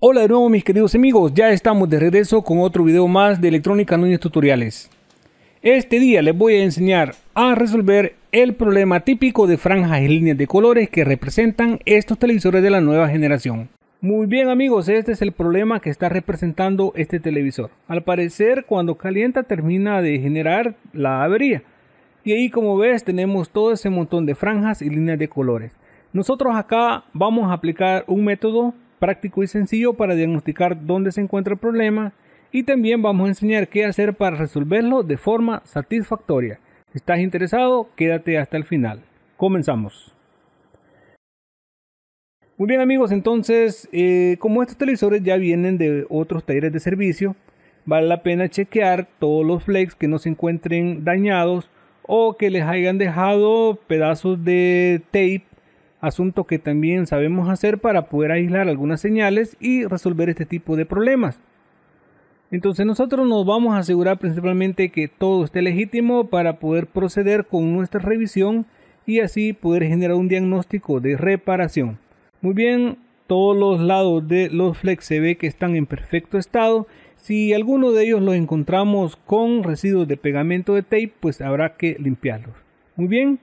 Hola de nuevo mis queridos amigos, ya estamos de regreso con otro video más de Electrónica Núñez Tutoriales. Este día les voy a enseñar a resolver el problema típico de franjas y líneas de colores que representan estos televisores de la nueva generación. Muy bien amigos, este es el problema que está representando este televisor. Al parecer cuando calienta termina de generar la avería. Y ahí como ves tenemos todo ese montón de franjas y líneas de colores. Nosotros acá vamos a aplicar un método práctico y sencillo para diagnosticar dónde se encuentra el problema y también vamos a enseñar qué hacer para resolverlo de forma satisfactoria. Si estás interesado, quédate hasta el final. Comenzamos. Muy bien amigos, entonces eh, como estos televisores ya vienen de otros talleres de servicio, vale la pena chequear todos los flex que no se encuentren dañados o que les hayan dejado pedazos de tape asunto que también sabemos hacer para poder aislar algunas señales y resolver este tipo de problemas. Entonces nosotros nos vamos a asegurar principalmente que todo esté legítimo para poder proceder con nuestra revisión y así poder generar un diagnóstico de reparación. Muy bien, todos los lados de los flex se ve que están en perfecto estado. Si alguno de ellos los encontramos con residuos de pegamento de tape, pues habrá que limpiarlos. Muy bien,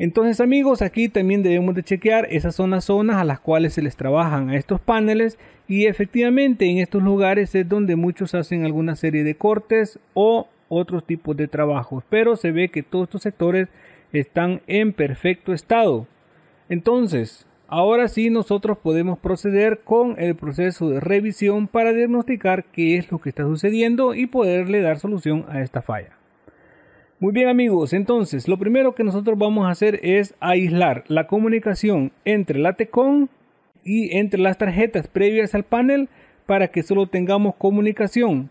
entonces amigos, aquí también debemos de chequear, esas zonas zonas a las cuales se les trabajan a estos paneles y efectivamente en estos lugares es donde muchos hacen alguna serie de cortes o otros tipos de trabajos, pero se ve que todos estos sectores están en perfecto estado. Entonces, ahora sí nosotros podemos proceder con el proceso de revisión para diagnosticar qué es lo que está sucediendo y poderle dar solución a esta falla. Muy bien amigos, entonces lo primero que nosotros vamos a hacer es aislar la comunicación entre la TECON y entre las tarjetas previas al panel para que solo tengamos comunicación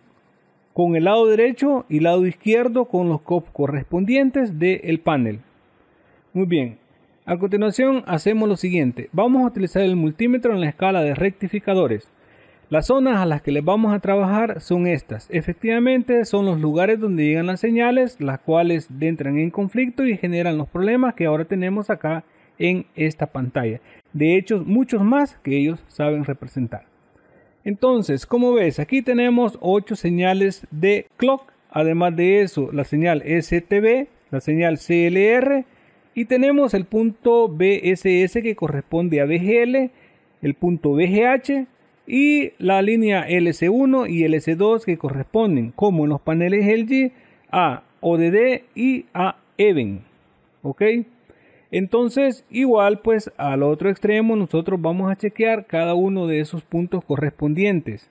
con el lado derecho y lado izquierdo con los COP correspondientes del panel. Muy bien, a continuación hacemos lo siguiente, vamos a utilizar el multímetro en la escala de rectificadores. Las zonas a las que les vamos a trabajar son estas. Efectivamente, son los lugares donde llegan las señales, las cuales entran en conflicto y generan los problemas que ahora tenemos acá en esta pantalla. De hecho, muchos más que ellos saben representar. Entonces, como ves, aquí tenemos 8 señales de clock. Además de eso, la señal STB, la señal CLR y tenemos el punto BSS que corresponde a BGL, el punto BGH, y la línea LC1 y LC2 que corresponden, como en los paneles LG, a ODD y a EVEN. ¿Ok? Entonces, igual pues al otro extremo nosotros vamos a chequear cada uno de esos puntos correspondientes.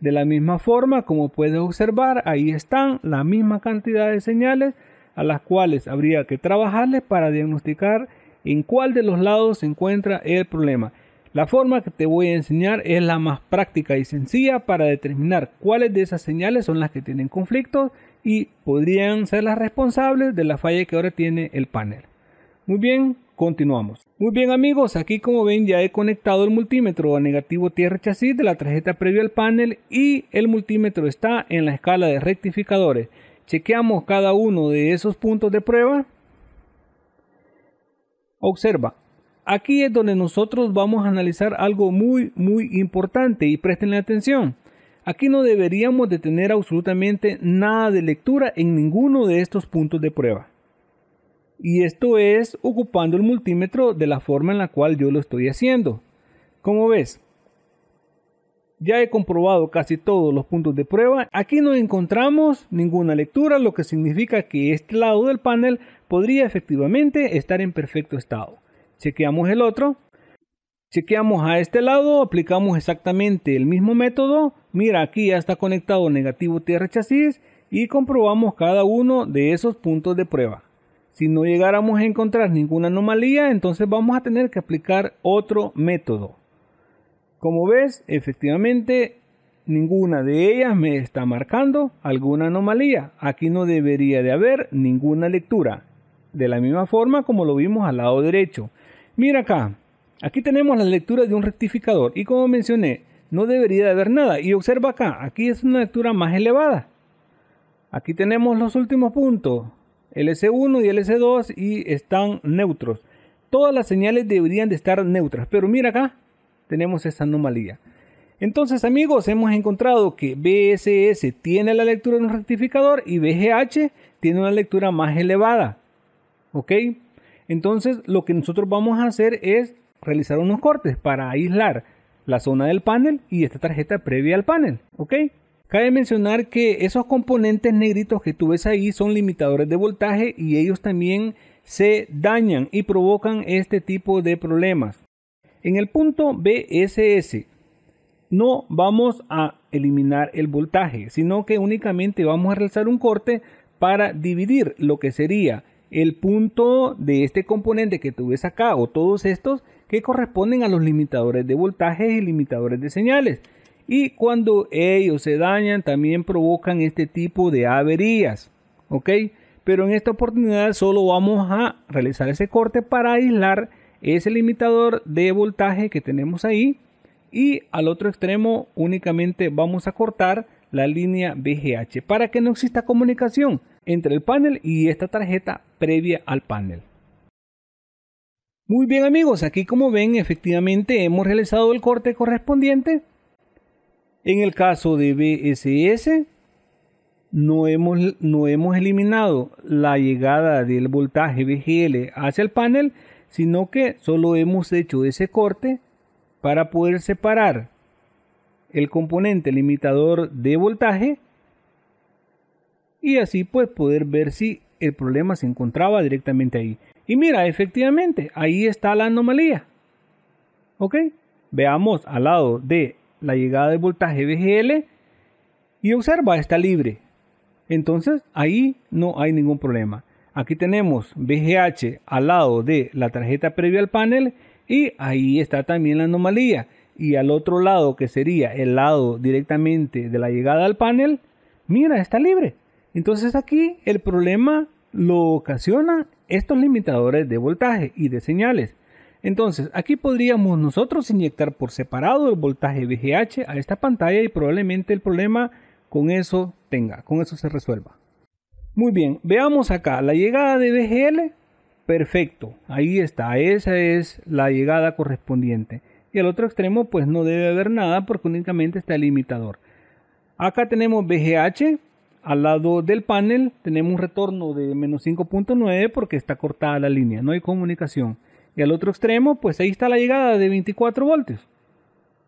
De la misma forma, como puedes observar, ahí están la misma cantidad de señales a las cuales habría que trabajarles para diagnosticar en cuál de los lados se encuentra el problema. La forma que te voy a enseñar es la más práctica y sencilla para determinar cuáles de esas señales son las que tienen conflictos y podrían ser las responsables de la falla que ahora tiene el panel. Muy bien, continuamos. Muy bien amigos, aquí como ven ya he conectado el multímetro a negativo tierra chasis de la tarjeta previa al panel y el multímetro está en la escala de rectificadores. Chequeamos cada uno de esos puntos de prueba. Observa, aquí es donde nosotros vamos a analizar algo muy, muy importante y prestenle atención. Aquí no deberíamos de tener absolutamente nada de lectura en ninguno de estos puntos de prueba. Y esto es ocupando el multímetro de la forma en la cual yo lo estoy haciendo. Como ves, ya he comprobado casi todos los puntos de prueba. Aquí no encontramos ninguna lectura, lo que significa que este lado del panel podría efectivamente estar en perfecto estado chequeamos el otro, chequeamos a este lado, aplicamos exactamente el mismo método, mira aquí ya está conectado negativo tierra chasis y comprobamos cada uno de esos puntos de prueba. Si no llegáramos a encontrar ninguna anomalía, entonces vamos a tener que aplicar otro método. Como ves, efectivamente ninguna de ellas me está marcando alguna anomalía. Aquí no debería de haber ninguna lectura. De la misma forma como lo vimos al lado derecho. Mira acá, aquí tenemos la lectura de un rectificador y como mencioné, no debería de haber nada. Y observa acá, aquí es una lectura más elevada. Aquí tenemos los últimos puntos, lc 1 y lc 2 y están neutros. Todas las señales deberían de estar neutras, pero mira acá, tenemos esa anomalía. Entonces amigos, hemos encontrado que BSS tiene la lectura de un rectificador y BGH tiene una lectura más elevada. ¿Ok? Entonces lo que nosotros vamos a hacer es realizar unos cortes para aislar la zona del panel y esta tarjeta previa al panel. ¿Ok? Cabe mencionar que esos componentes negritos que tú ves ahí son limitadores de voltaje y ellos también se dañan y provocan este tipo de problemas. En el punto BSS no vamos a eliminar el voltaje, sino que únicamente vamos a realizar un corte para dividir lo que sería el punto de este componente que tú ves acá o todos estos que corresponden a los limitadores de voltajes y limitadores de señales. Y cuando ellos se dañan también provocan este tipo de averías. ¿Ok? Pero en esta oportunidad solo vamos a realizar ese corte para aislar ese limitador de voltaje que tenemos ahí. Y al otro extremo únicamente vamos a cortar la línea BGH para que no exista comunicación entre el panel y esta tarjeta previa al panel. Muy bien amigos, aquí como ven efectivamente hemos realizado el corte correspondiente. En el caso de BSS no hemos, no hemos eliminado la llegada del voltaje VGL hacia el panel, sino que solo hemos hecho ese corte para poder separar el componente limitador de voltaje y así pues poder ver si el problema se encontraba directamente ahí. Y mira, efectivamente, ahí está la anomalía. ¿Ok? Veamos al lado de la llegada de voltaje VGL y observa, está libre. Entonces ahí no hay ningún problema. Aquí tenemos VGH al lado de la tarjeta previa al panel y ahí está también la anomalía. Y al otro lado que sería el lado directamente de la llegada al panel, mira, está libre. Entonces aquí el problema lo ocasionan estos limitadores de voltaje y de señales. Entonces, aquí podríamos nosotros inyectar por separado el voltaje VGH a esta pantalla y probablemente el problema con eso tenga, con eso se resuelva. Muy bien, veamos acá la llegada de VGL. Perfecto, ahí está, esa es la llegada correspondiente. Y al otro extremo pues no debe haber nada porque únicamente está el limitador. Acá tenemos VGH, al lado del panel tenemos un retorno de menos 5.9 porque está cortada la línea, no hay comunicación. Y al otro extremo, pues ahí está la llegada de 24 voltios.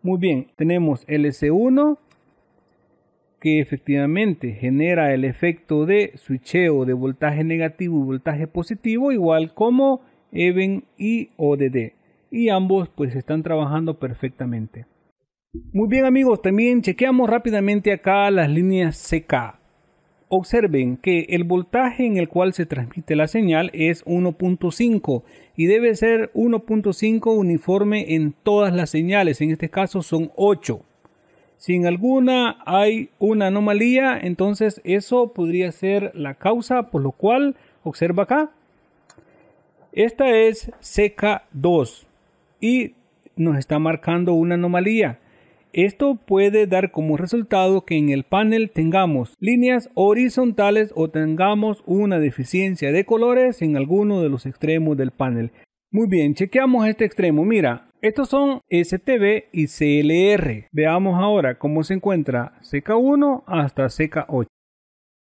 Muy bien, tenemos LC1 que efectivamente genera el efecto de switcheo de voltaje negativo y voltaje positivo, igual como EVEN y ODD. Y ambos pues están trabajando perfectamente. Muy bien amigos, también chequeamos rápidamente acá las líneas CK. Observen que el voltaje en el cual se transmite la señal es 1.5 y debe ser 1.5 uniforme en todas las señales, en este caso son 8. Si en alguna hay una anomalía, entonces eso podría ser la causa, por lo cual, observa acá, esta es CK2 y nos está marcando una anomalía. Esto puede dar como resultado que en el panel tengamos líneas horizontales o tengamos una deficiencia de colores en alguno de los extremos del panel. Muy bien, chequeamos este extremo. Mira, estos son STB y CLR. Veamos ahora cómo se encuentra CK1 hasta CK8.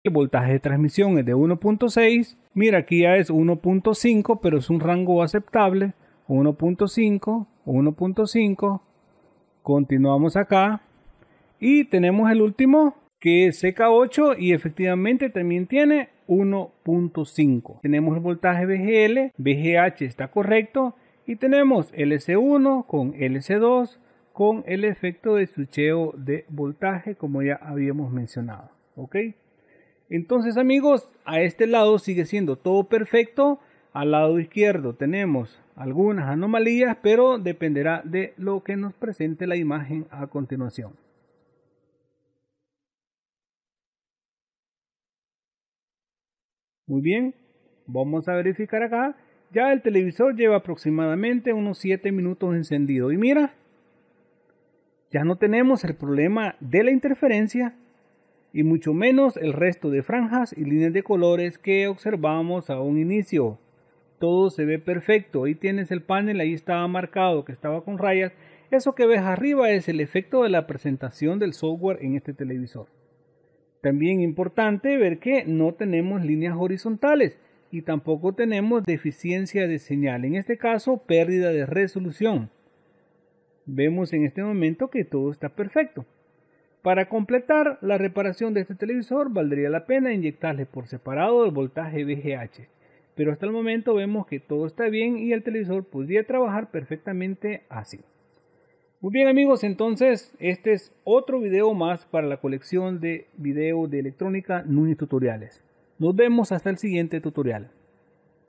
El voltaje de transmisión es de 1.6. Mira, aquí ya es 1.5, pero es un rango aceptable. 1.5, 1.5, Continuamos acá. Y tenemos el último que es CK8 y efectivamente también tiene 1.5. Tenemos el voltaje VGL, VGH está correcto y tenemos LC1 con LC2 con el efecto de sucheo de voltaje como ya habíamos mencionado. ¿Ok? Entonces amigos, a este lado sigue siendo todo perfecto. Al lado izquierdo tenemos algunas anomalías, pero dependerá de lo que nos presente la imagen a continuación. Muy bien, vamos a verificar acá. Ya el televisor lleva aproximadamente unos 7 minutos encendido. Y mira, ya no tenemos el problema de la interferencia y mucho menos el resto de franjas y líneas de colores que observamos a un inicio todo se ve perfecto. Ahí tienes el panel, ahí estaba marcado que estaba con rayas. Eso que ves arriba es el efecto de la presentación del software en este televisor. También importante ver que no tenemos líneas horizontales y tampoco tenemos deficiencia de señal, en este caso pérdida de resolución. Vemos en este momento que todo está perfecto. Para completar la reparación de este televisor valdría la pena inyectarle por separado el voltaje VGH pero hasta el momento vemos que todo está bien y el televisor podría trabajar perfectamente así. Muy bien amigos, entonces este es otro video más para la colección de video de electrónica nuni Tutoriales. Nos vemos hasta el siguiente tutorial.